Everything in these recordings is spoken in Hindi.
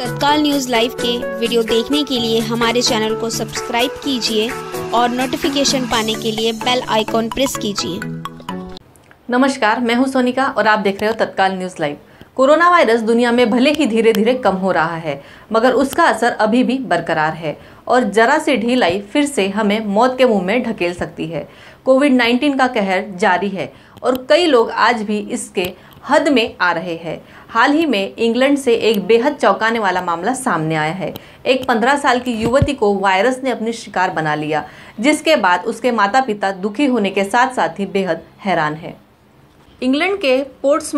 तत्काल न्यूज़ लाइव के वीडियो देखने के लिए हमारे चैनल को सब्सक्राइब कीजिए और नोटिफिकेशन पाने के लिए बेल आइकॉन प्रेस कीजिए नमस्कार मैं हूं सोनिका और आप देख रहे हो तत्काल न्यूज़ लाइव कोरोना वायरस दुनिया में भले ही धीरे धीरे कम हो रहा है मगर उसका असर अभी भी बरकरार है और जरा सी ढीलाई फिर से हमें मौत के मुंह में ढकेल सकती है कोविड 19 का कहर जारी है और कई लोग आज भी इसके हद में आ रहे हैं हाल ही में इंग्लैंड से एक बेहद चौंकाने वाला मामला सामने आया है एक 15 साल की युवती को वायरस ने अपनी शिकार बना लिया जिसके बाद उसके माता पिता दुखी होने के साथ साथ ही बेहद हैरान है इंग्लैंड के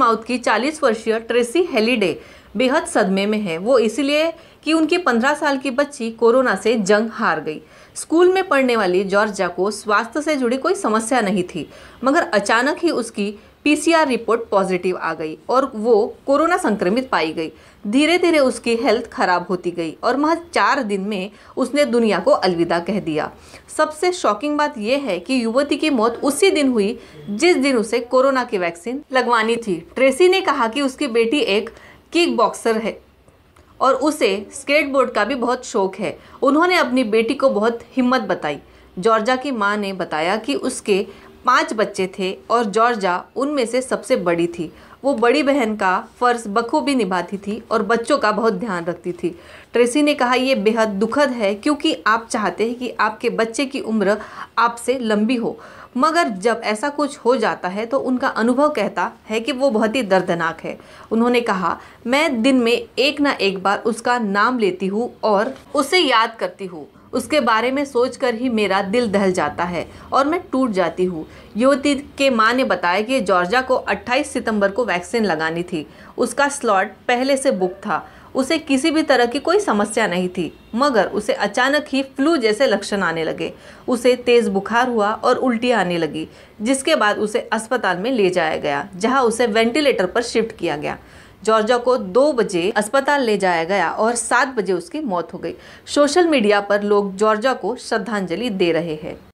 माउथ की 40 वर्षीय ट्रेसी हेलीडे बेहद सदमे में है वो इसलिए कि उनकी 15 साल की बच्ची कोरोना से जंग हार गई स्कूल में पढ़ने वाली जॉर्जा को स्वास्थ्य से जुड़ी कोई समस्या नहीं थी मगर अचानक ही उसकी पीसीआर रिपोर्ट पॉजिटिव आ गई और वो कोरोना संक्रमित पाई गई धीरे धीरे उसकी हेल्थ खराब होती गई और महज चार दिन में उसने दुनिया को अलविदा कह दिया सबसे शॉकिंग बात यह है कि युवती की मौत उसी दिन हुई जिस दिन उसे कोरोना की वैक्सीन लगवानी थी ट्रेसी ने कहा कि उसकी बेटी एक किक बॉक्सर है और उसे स्केटबोर्ड का भी बहुत शौक है उन्होंने अपनी बेटी को बहुत हिम्मत बताई जॉर्जा की माँ ने बताया कि उसके पांच बच्चे थे और जॉर्जा उनमें से सबसे बड़ी थी वो बड़ी बहन का फ़र्ज बखूबी निभाती थी और बच्चों का बहुत ध्यान रखती थी ट्रेसी ने कहा यह बेहद दुखद है क्योंकि आप चाहते हैं कि आपके बच्चे की उम्र आपसे लंबी हो मगर जब ऐसा कुछ हो जाता है तो उनका अनुभव कहता है कि वो बहुत ही दर्दनाक है उन्होंने कहा मैं दिन में एक ना एक बार उसका नाम लेती हूँ और उसे याद करती हूँ उसके बारे में सोचकर ही मेरा दिल दहल जाता है और मैं टूट जाती हूँ युवती के माँ ने बताया कि जॉर्जा को 28 सितंबर को वैक्सीन लगानी थी उसका स्लॉट पहले से बुक था उसे किसी भी तरह की कोई समस्या नहीं थी मगर उसे अचानक ही फ्लू जैसे लक्षण आने लगे उसे तेज़ बुखार हुआ और उल्टी आने लगी जिसके बाद उसे अस्पताल में ले जाया गया जहां उसे वेंटिलेटर पर शिफ्ट किया गया जॉर्जा को दो बजे अस्पताल ले जाया गया और सात बजे उसकी मौत हो गई सोशल मीडिया पर लोग जॉर्जा को श्रद्धांजलि दे रहे हैं